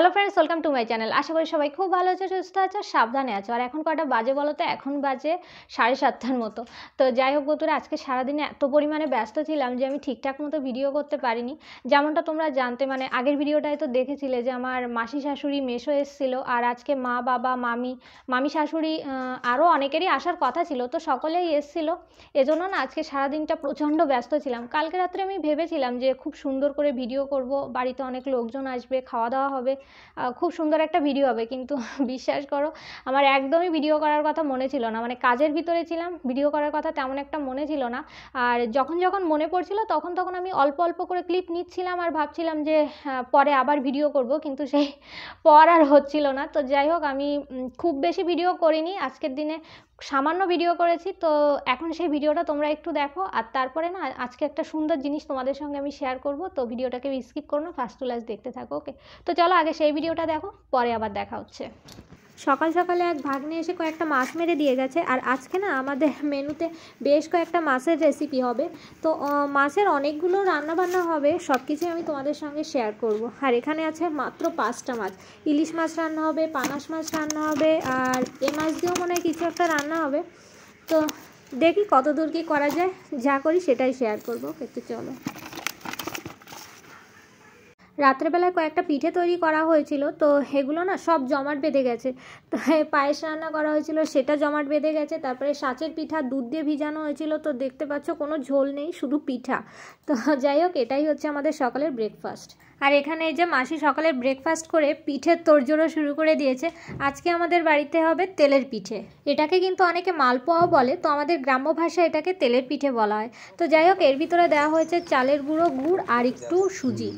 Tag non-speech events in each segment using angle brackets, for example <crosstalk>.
hello friends welcome to my channel আশা করি সবাই খুব ভালো আছো সুস্থ আছো সাবধানে আছো আর এখন কটা বাজে বলো তো এখন বাজে সাড়ে সাতটার মতো তো যাই হোক বতুরা আজকে সারাদিনে এত পরিমাণে ব্যস্ত ছিলাম যে আমি ঠিকঠাক মতো ভিডিও করতে পারিনি যেমনটা তোমরা জানতে মানে আগের ভিডিওটায় তো দেখেছিলে যে আমার মাসি শাশুড়ি মেশো এসেছিল আর আজকে মা বাবা মামি মামি শাশুড়ি আরও অনেকেরই আসার কথা ছিল তো সকলেই এসেছিলো এজন্য না আজকে সারাদিনটা প্রচণ্ড ব্যস্ত ছিলাম কালকে রাত্রে আমি ভেবেছিলাম যে খুব সুন্দর করে ভিডিও করব বাড়িতে অনেক লোকজন আসবে খাওয়া দাওয়া হবে খুব সুন্দর একটা ভিডিও হবে কিন্তু <laughs> বিশ্বাস করো আমার একদমই ভিডিও করার কথা মনে ছিল না মানে কাজের ভিতরে ছিলাম ভিডিও করার কথা তেমন একটা মনে ছিল না আর যখন যখন মনে পড়ছিল তখন তখন আমি অল্প অল্প করে ক্লিপ নিচ্ছিলাম আর ভাবছিলাম যে পরে আবার ভিডিও করব কিন্তু সেই <laughs> পর আর হচ্ছিল না তো যাই হোক আমি খুব বেশি ভিডিও করিনি আজকের দিনে সামান্য ভিডিও করেছি তো এখন সেই ভিডিওটা তোমরা একটু দেখো আর তারপরে না আজকে একটা সুন্দর জিনিস তোমাদের সঙ্গে আমি শেয়ার করব তো ভিডিওটাকে স্কিপ করো না ফার্স্ট টু লাস্ট দেখতে থাকো ওকে তো চলো আগে সেই ভিডিওটা দেখো পরে আবার দেখা হচ্ছে সকাল সকালে এক ভাগ্নে এসে কয়েকটা মাছ মেরে দিয়ে গেছে আর আজকে না আমাদের মেনুতে বেশ কয়েকটা মাছের রেসিপি হবে তো মাছের অনেকগুলো রান্নাবান্না হবে সব কিছুই আমি তোমাদের সঙ্গে শেয়ার করব আর এখানে আছে মাত্র পাঁচটা মাছ ইলিশ মাছ রান্না হবে পানাস মাছ রান্না হবে আর এ মাছ দিয়েও মনে হয় কিছু একটা রান্না হবে তো দেখি কত দূর কী করা যায় যা করি সেটাই শেয়ার করবো একটু চলো রাত্রেবেলায় কয়েকটা পিঠে তৈরি করা হয়েছিল তো এগুলো না সব জমাট বেঁধে গেছে তো পায়েস রান্না করা হয়েছিল সেটা জমাট বেঁধে গেছে তারপরে সাঁচের পিঠা দুধ দিয়ে ভিজানো হয়েছিল তো দেখতে পাচ্ছ কোনো ঝোল নেই শুধু পিঠা তো যাই হোক এটাই হচ্ছে আমাদের সকালের ব্রেকফাস্ট আর এখানে এই যে মাসি সকালের ব্রেকফাস্ট করে পিঠের তোরজোড়ো শুরু করে দিয়েছে আজকে আমাদের বাড়িতে হবে তেলের পিঠে এটাকে কিন্তু অনেকে মালপোয়াও বলে তো আমাদের গ্রাম্য ভাষায় এটাকে তেলের পিঠে বলা হয় তো যাই হোক এর ভিতরে দেওয়া হয়েছে চালের গুঁড়ো গুড় আর একটু সুজি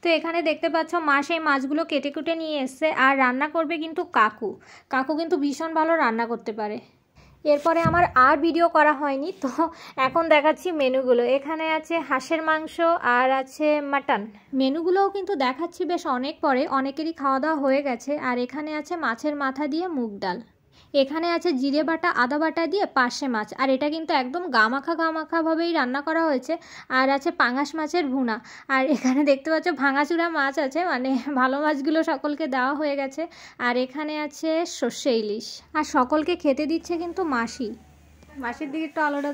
তো এখানে দেখতে পাচ্ছ মা সেই মাছগুলো কেটে কুটে নিয়ে এসছে আর রান্না করবে কিন্তু কাকু কাকু কিন্তু ভীষণ ভালো রান্না করতে পারে এরপরে আমার আর ভিডিও করা হয়নি তো এখন দেখাচ্ছি মেনুগুলো এখানে আছে হাঁসের মাংস আর আছে মাটন মেনুগুলোও কিন্তু দেখাচ্ছি বেশ অনেক পরে অনেকেরই খাওয়া দাওয়া হয়ে গেছে আর এখানে আছে মাছের মাথা দিয়ে মুগ ডাল এখানে আছে জিরে বাটা আদা বাটা দিয়ে পাশে মাছ আর এটা কিন্তু একদম গামাখা গামাখাভাবেই রান্না করা হয়েছে আর আছে পাঙাশ মাছের ভুনা আর এখানে দেখতে পাচ্ছ ভাঙাচুরা মাছ আছে মানে ভালো মাছগুলো সকলকে দেওয়া হয়ে গেছে আর এখানে আছে সর্ষে ইলিশ আর সকলকে খেতে দিচ্ছে কিন্তু মাসি মাসির দিকে একটু আলোটা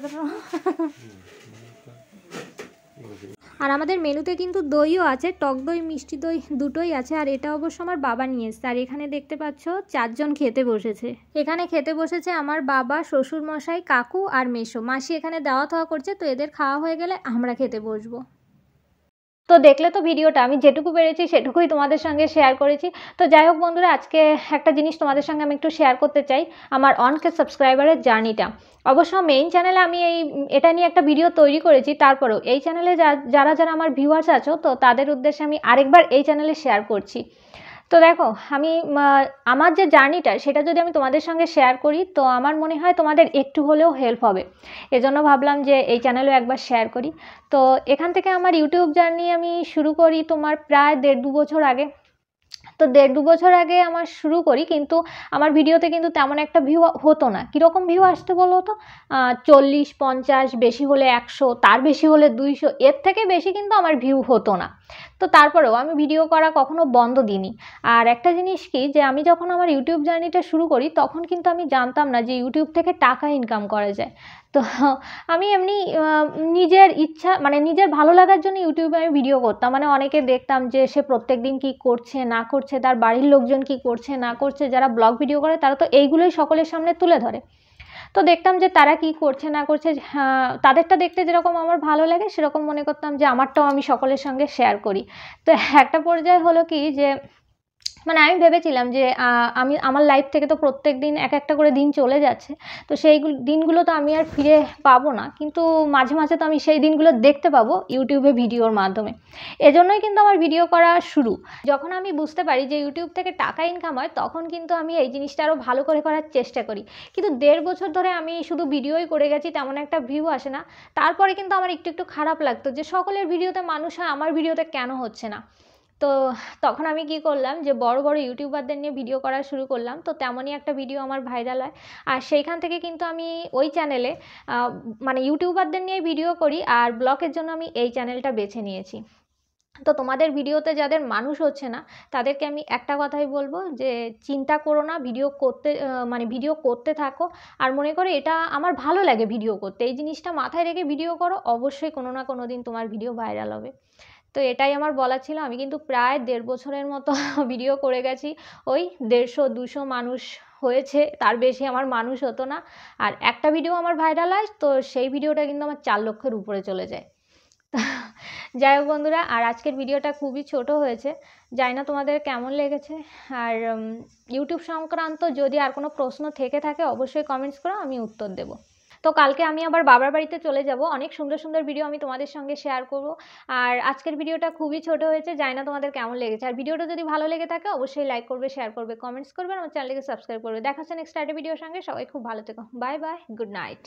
আর আমাদের মেনুতে কিন্তু দইও আছে টক দই মিষ্টি দই দুটোই আছে আর এটা অবশ্য আমার বাবা নিয়ে এসছে আর এখানে দেখতে পাচ্ছ চারজন খেতে বসেছে এখানে খেতে বসেছে আমার বাবা শ্বশুর মশাই কাকু আর মেশো মাসি এখানে দাওয়া থাওয়া করছে তো এদের খাওয়া হয়ে গেলে আমরা খেতে বসবো তো দেখলে তো ভিডিওটা আমি যেটুকু পেরেছি সেটুকুই তোমাদের সঙ্গে শেয়ার করেছি তো যাই হোক বন্ধুরা আজকে একটা জিনিস তোমাদের সঙ্গে আমি একটু শেয়ার করতে চাই আমার অনকে সাবস্ক্রাইবারের জার্নিটা অবশ্য মেইন চ্যানেলে আমি এই এটা নিয়ে একটা ভিডিও তৈরি করেছি তারপরেও এই চ্যানেলে যারা যারা আমার ভিউয়ার্স আছো তো তাদের উদ্দেশ্যে আমি আরেকবার এই চ্যানেলে শেয়ার করছি তো দেখো আমি আমার যে জার্নিটা সেটা যদি আমি তোমাদের সঙ্গে শেয়ার করি তো আমার মনে হয় তোমাদের একটু হলেও হেল্প হবে এজন্য ভাবলাম যে এই চ্যানেলেও একবার শেয়ার করি তো এখান থেকে আমার ইউটিউব জার্নি আমি শুরু করি তোমার প্রায় দেড় দু বছর আগে তো দেড় দু বছর আগে আমার শুরু করি কিন্তু আমার ভিডিওতে কিন্তু তেমন একটা ভিউ হতো না কীরকম ভিউ আসতে বলো তো চল্লিশ পঞ্চাশ বেশি হলে একশো তার বেশি হলে দুইশো এর থেকে বেশি কিন্তু আমার ভিউ হতো না তো তারপরেও আমি ভিডিও করা কখনো বন্ধ দিইনি আর একটা জিনিস কি যে আমি যখন আমার ইউটিউব জার্নিটা শুরু করি তখন কিন্তু আমি জানতাম না যে ইউটিউব থেকে টাকা ইনকাম করা যায় তো আমি এমনি নিজের ইচ্ছা মানে নিজের ভালো লাগার জন্য ইউটিউবে আমি ভিডিও করতাম মানে অনেকে দেখতাম যে সে প্রত্যেক দিন কী করছে না করছে তার বাড়ির লোকজন কি করছে না করছে যারা ব্লগ ভিডিও করে তারা তো এইগুলোই সকলের সামনে তুলে ধরে তো দেখতাম যে তারা কি করছে না করছে হ্যাঁ, তাদেরটা দেখতে যেরকম আমার ভালো লাগে সেরকম মনে করতাম যে আমারটাও আমি সকলের সঙ্গে শেয়ার করি তো একটা পর্যায়ে হলো কি যে মানে আমি ভেবেছিলাম যে আমি আমার লাইফ থেকে তো প্রত্যেক দিন এক একটা করে দিন চলে যাচ্ছে তো সেই দিনগুলো তো আমি আর ফিরে পাবো না কিন্তু মাঝে মাঝে তো আমি সেই দিনগুলো দেখতে পাবো ইউটিউবে ভিডিওর মাধ্যমে এজন্যই কিন্তু আমার ভিডিও করা শুরু যখন আমি বুঝতে পারি যে ইউটিউব থেকে টাকা ইনকাম হয় তখন কিন্তু আমি এই জিনিসটা আরও ভালো করে করার চেষ্টা করি কিন্তু দেড় বছর ধরে আমি শুধু ভিডিওই করে গেছি তেমন একটা ভিউ আসে না তারপরে কিন্তু আমার একটু একটু খারাপ লাগতো যে সকলের ভিডিওতে মানুষ হয় আমার ভিডিওতে কেন হচ্ছে না তো তখন আমি কি করলাম যে বড় বড় ইউটিউবারদের নিয়ে ভিডিও করা শুরু করলাম তো তেমনই একটা ভিডিও আমার ভাইরাল হয় আর সেইখান থেকে কিন্তু আমি ওই চ্যানেলে মানে ইউটিউবারদের নিয়ে ভিডিও করি আর ব্লগের জন্য আমি এই চ্যানেলটা বেছে নিয়েছি তো তোমাদের ভিডিওতে যাদের মানুষ হচ্ছে না তাদেরকে আমি একটা কথাই বলবো যে চিন্তা করো না ভিডিও করতে মানে ভিডিও করতে থাকো আর মনে করো এটা আমার ভালো লাগে ভিডিও করতে এই জিনিসটা মাথায় রেখে ভিডিও করো অবশ্যই কোনো না কোনো দিন তোমার ভিডিও ভাইরাল হবে তো এটাই আমার বলা ছিল আমি কিন্তু প্রায় দেড় বছরের মতো ভিডিও <laughs> করে গেছি ওই দেড়শো দুশো মানুষ হয়েছে তার বেশি আমার মানুষ হতো না আর একটা ভিডিও আমার ভাইরাল হয় তো সেই ভিডিওটা কিন্তু আমার চার লক্ষের উপরে চলে যায় <laughs> যাই হোক বন্ধুরা আর আজকের ভিডিওটা খুবই ছোট হয়েছে যাই না তোমাদের কেমন লেগেছে আর ইউটিউব সংক্রান্ত যদি আর কোনো প্রশ্ন থেকে থাকে অবশ্যই কমেন্টস করো আমি উত্তর দেবো তো কালকে আমি আবার বাবার বাড়িতে চলে যাব অনেক সুন্দর সুন্দর ভিডিও আমি তোমাদের সঙ্গে শেয়ার করব আর আজকের ভিডিওটা খুবই ছোট হয়েছে যাই না তোমাদের কেমন লেগেছে আর ভিডিওটা যদি ভালো লেগে থাকে অবশ্যই লাইক করবে শেয়ার করবে কমেন্টস করবে আমার চ্যানেলকে সাবস্ক্রাইব করবে দেখা হচ্ছে নেক্সট আরেকটা ভিডিওর সঙ্গে সবাই খুব ভালো থেকো বাই বাই গুড নাইট